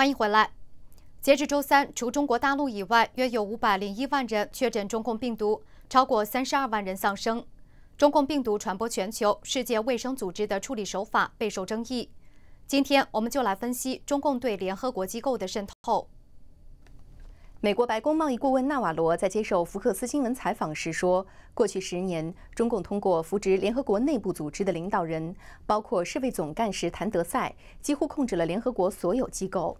欢迎回来。截至周三，除中国大陆以外，约有五百零一万人确诊中共病毒，超过三十二万人丧生。中共病毒传播全球，世界卫生组织的处理手法备受争议。今天，我们就来分析中共对联合国机构的渗透。美国白宫贸易顾问纳瓦罗在接受福克斯新闻采访时说，过去十年，中共通过扶植联合国内部组织的领导人，包括世卫总干事谭德赛，几乎控制了联合国所有机构。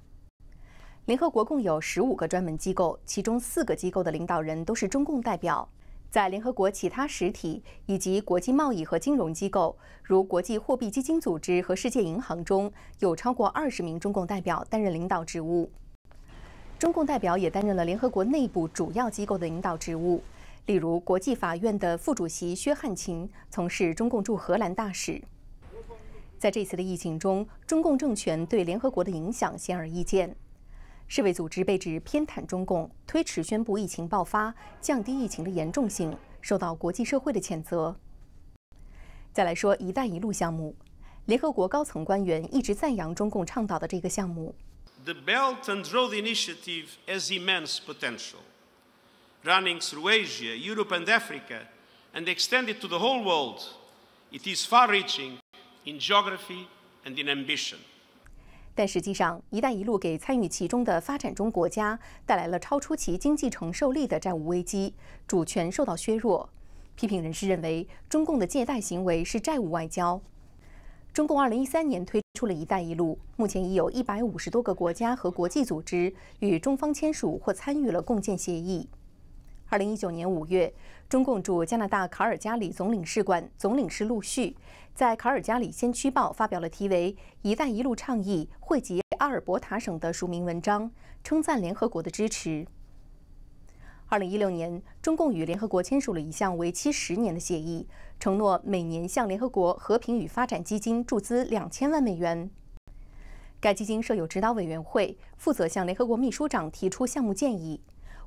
联合国共有十五个专门机构，其中四个机构的领导人都是中共代表。在联合国其他实体以及国际贸易和金融机构，如国际货币基金组织和世界银行中，有超过二十名中共代表担任领导职务。中共代表也担任了联合国内部主要机构的领导职务，例如国际法院的副主席薛汉琴，从事中共驻荷兰大使。在这次的疫情中，中共政权对联合国的影响显而易见。世卫组织被指偏袒中共，推迟宣布疫情爆发，降低疫情的严重性，受到国际社会的谴责。再来说“一带一路”项目，联合国高层官员一直赞扬中共倡导的这个项目。The Belt and Road Initiative has immense potential, running through Asia, Europe and Africa, and extended to the whole world. It is far-reaching in geography and in ambition. 但实际上，“一带一路”给参与其中的发展中国家带来了超出其经济承受力的债务危机，主权受到削弱。批评人士认为，中共的借贷行为是债务外交。中共二零一三年推出了“一带一路”，目前已有一百五十多个国家和国际组织与中方签署或参与了共建协议。二零一九年五月，中共驻加拿大卡尔加里总领事馆总领事陆续在卡尔加里先驱报发表了题为“一带一路倡议汇集阿尔伯塔省”的署名文章，称赞联合国的支持。二零一六年，中共与联合国签署了一项为期十年的协议，承诺每年向联合国和平与发展基金注资两千万美元。该基金设有指导委员会，负责向联合国秘书长提出项目建议。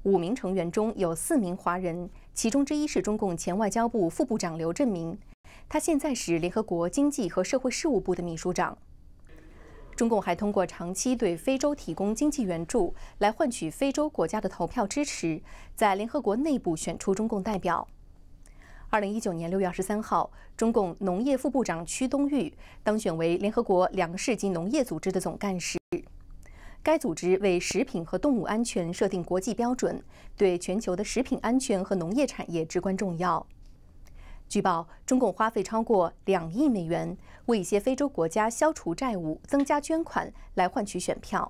五名成员中有四名华人，其中之一是中共前外交部副部长刘振明，他现在是联合国经济和社会事务部的秘书长。中共还通过长期对非洲提供经济援助，来换取非洲国家的投票支持，在联合国内部选出中共代表。二零一九年六月二十三号，中共农业副部长屈冬玉当选为联合国粮食及农业组织的总干事。该组织为食品和动物安全设定国际标准，对全球的食品安全和农业产业至关重要。据报中共花费超过两亿美元为一些非洲国家消除债务、增加捐款，来换取选票。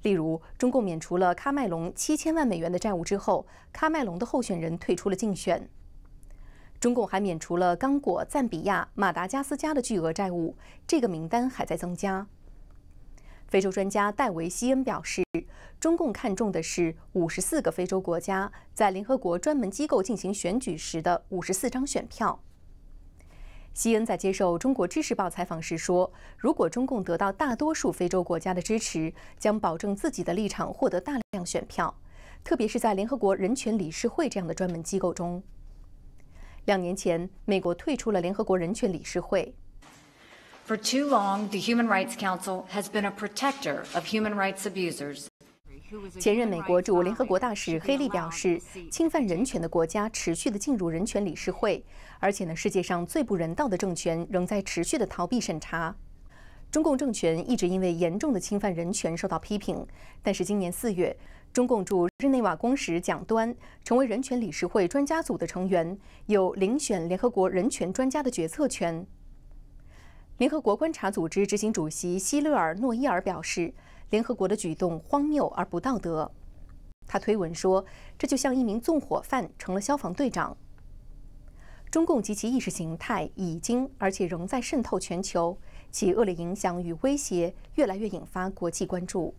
例如，中共免除了喀麦隆七千万美元的债务之后，喀麦隆的候选人退出了竞选。中共还免除了刚果、赞比亚、马达加斯加的巨额债务，这个名单还在增加。非洲专家戴维·西恩表示，中共看重的是五十四个非洲国家在联合国专门机构进行选举时的五十四张选票。西恩在接受《中国知识报》采访时说：“如果中共得到大多数非洲国家的支持，将保证自己的立场获得大量选票，特别是在联合国人权理事会这样的专门机构中。”两年前，美国退出了联合国人权理事会。for too long the human rights council has been a protector of human rights abusers 前任美国驻联合国大使黑利表示侵犯人权的国家持续的进入人权理事会而且呢世界上最不人道的政权仍在持续的逃避审查中共政权一直因为严重的侵犯人权受到批评但是今年四月中共驻日内瓦公使蒋端成为人权理事会专家组的成员有遴选联合国人权专家的决策权联合国观察组织执行主席希勒尔·诺伊尔表示，联合国的举动荒谬而不道德。他推文说：“这就像一名纵火犯成了消防队长。”中共及其意识形态已经而且仍在渗透全球，其恶劣影响与威胁越来越引发国际关注。